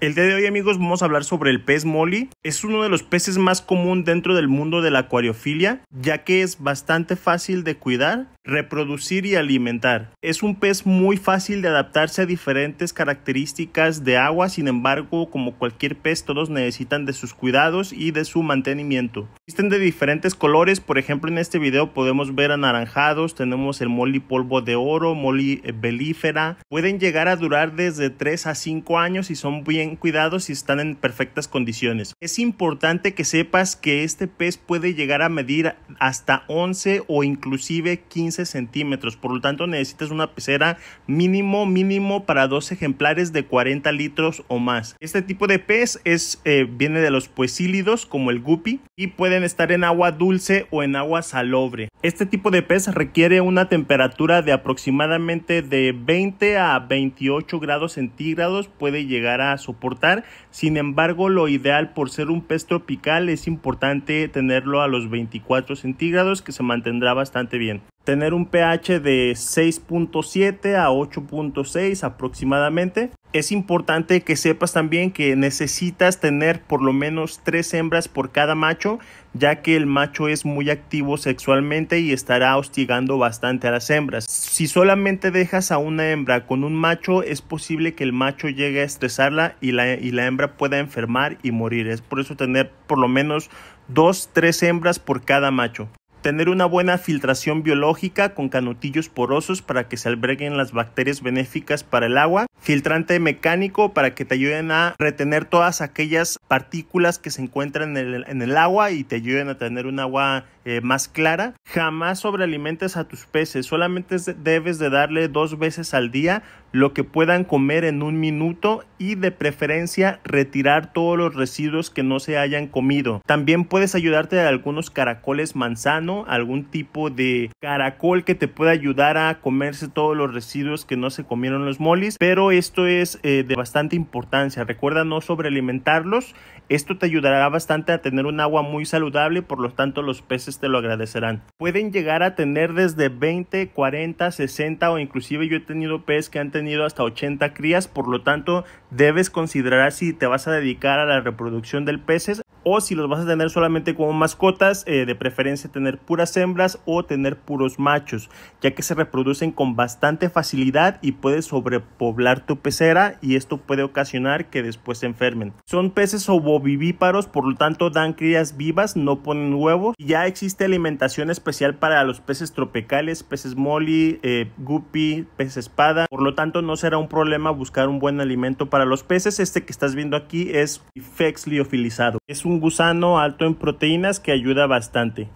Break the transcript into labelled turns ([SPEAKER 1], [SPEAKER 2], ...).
[SPEAKER 1] El día de hoy amigos vamos a hablar sobre el pez molly. Es uno de los peces más común dentro del mundo de la acuariofilia, ya que es bastante fácil de cuidar reproducir y alimentar. Es un pez muy fácil de adaptarse a diferentes características de agua, sin embargo, como cualquier pez, todos necesitan de sus cuidados y de su mantenimiento. Existen de diferentes colores, por ejemplo, en este video podemos ver anaranjados, tenemos el moli polvo de oro, moli eh, belífera. Pueden llegar a durar desde 3 a 5 años y son bien cuidados y están en perfectas condiciones. Es importante que sepas que este pez puede llegar a medir hasta 11 o inclusive 15 centímetros. Por lo tanto, necesitas una pecera mínimo, mínimo para dos ejemplares de 40 litros o más. Este tipo de pez es, eh, viene de los puesílidos como el guppy y pueden estar en agua dulce o en agua salobre. Este tipo de pez requiere una temperatura de aproximadamente de 20 a 28 grados centígrados. Puede llegar a soportar. Sin embargo, lo ideal por ser un pez tropical es importante tenerlo a los 24 centígrados que se mantendrá bastante bien tener un pH de 6.7 a 8.6 aproximadamente. Es importante que sepas también que necesitas tener por lo menos tres hembras por cada macho, ya que el macho es muy activo sexualmente y estará hostigando bastante a las hembras. Si solamente dejas a una hembra con un macho, es posible que el macho llegue a estresarla y la, y la hembra pueda enfermar y morir. Es por eso tener por lo menos dos, tres hembras por cada macho tener una buena filtración biológica con canutillos porosos para que se alberguen las bacterias benéficas para el agua filtrante mecánico para que te ayuden a retener todas aquellas partículas que se encuentran en el, agua y te ayuden a tener un agua eh, más clara. Jamás sobrealimentes a tus peces, solamente debes de darle dos veces al día lo que puedan comer en un minuto y de preferencia retirar todos los residuos que no se hayan comido. También puedes ayudarte de algunos caracoles manzano, algún tipo de caracol que te pueda ayudar a comerse todos los residuos que no se comieron los molis, pero esto es eh, de bastante importancia. Recuerda no sobrealimentarlos. Esto te ayudará bastante a tener un agua muy saludable, por lo tanto los peces te lo agradecerán. Pueden llegar a tener desde 20, 40, 60 o inclusive yo he tenido peces que han tenido hasta 80 crías, por lo tanto debes considerar si te vas a dedicar a la reproducción del peces o si los vas a tener solamente como mascotas, eh, de preferencia tener puras hembras o tener puros machos, ya que se reproducen con bastante facilidad y puedes sobrepoblar tu pecera y esto puede ocasionar que después se enfermen. Son peces ovovivíparos, por lo tanto dan crías vivas, no ponen huevos. Ya existe alimentación especial para los peces tropicales, peces molly, eh, guppy, peces espada, por lo tanto no será un problema buscar un buen alimento para los peces. Este que estás viendo aquí es Fex liofilizado. Es un gusano alto en proteínas que ayuda bastante.